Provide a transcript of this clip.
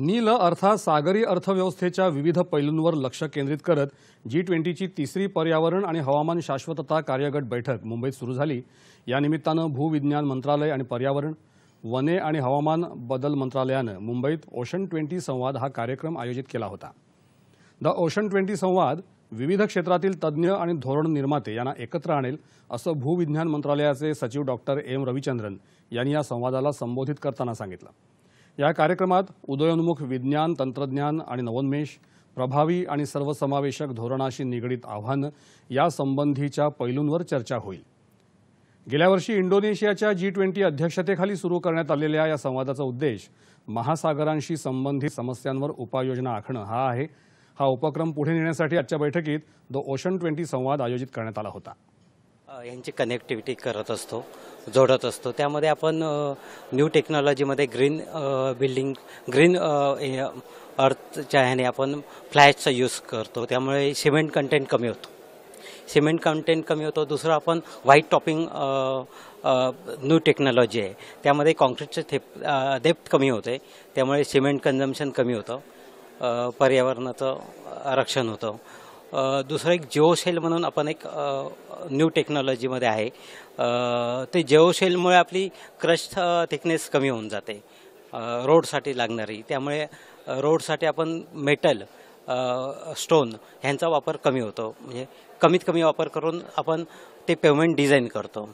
नील अर्थात सागरी अर्थव्यवस्थेच्या विविध पैलूंवर लक्ष केंद्रित करत जी ट्वेंटीची तिसरी पर्यावरण आणि हवामान शाश्वतता कार्यगट बैठक मुंबईत सुरू झाली या भूविज्ञान मंत्रालय आणि पर्यावरण वने आणि हवामान बदल मंत्रालयानं मुंबईत ओशन ट्वेंटी संवाद हा कार्यक्रम आयोजित केला होता द ओशन ट्वेंटी संवाद विविध क्षेत्रातील तज्ज्ञ आणि धोरण निर्माते यांना एकत्र आणेल असं भूविज्ञान मंत्रालयाचे सचिव डॉक्टर एम रविचंद्रन यांनी या संवादाला संबोधित करताना सांगितलं या कार्यक्रमात उदयोन्मुख विज्ञान तंत्रज्ञान आणि नवोन्मेष प्रभावी आणि सर्वसमावेशक धोरणाशी निगडीत आव्हानं यासंबंधीच्या पैलूंवर चर्चा होईल गेल्या वर्षी इंडोनेशियाच्या जी ट्वेंटी अध्यक्षतेखाली सुरू करण्यात आलेल्या या संवादाचा उद्देश महासागरांशी संबंधित समस्यांवर उपाययोजना आखणं हा आहे हा उपक्रम पुढे नेण्यासाठी आजच्या बैठकीत द ओशन ट्वेंटी संवाद आयोजित करण्यात आला होता यांची कनेक्टिव्हिटी करत असतो जोडत असतो त्यामध्ये आपण न्यू टेक्नॉलॉजीमध्ये ग्रीन बिल्डिंग ग्रीन अर्थच्या ह्याने आपण फ्लॅशचा यूज करतो त्यामुळे सिमेंट कंटेंट कमी होतो सिमेंट कंटेंट कमी होतो दुसरं आपण व्हाईट टॉपिंग न्यू टेक्नॉलॉजी आहे त्यामध्ये कॉन्क्रीटचं थेप डेप्थ कमी होते त्यामुळे सिमेंट कन्झम्शन कमी होतं पर्यावरणाचं रक्षण होतं दुसरं एक जेओशेल म्हणून आपण एक न्यू टेक्नॉलॉजीमध्ये आहे ते जेओशेलमुळे आपली क्रश थिकनेस कमी होऊन जाते रोडसाठी लागणारी त्यामुळे रोडसाठी आपण मेटल स्टोन ह्यांचा वापर कमी होतो म्हणजे कमीत कमी वापर करून आपण ते पेमेंट डिझाईन करतो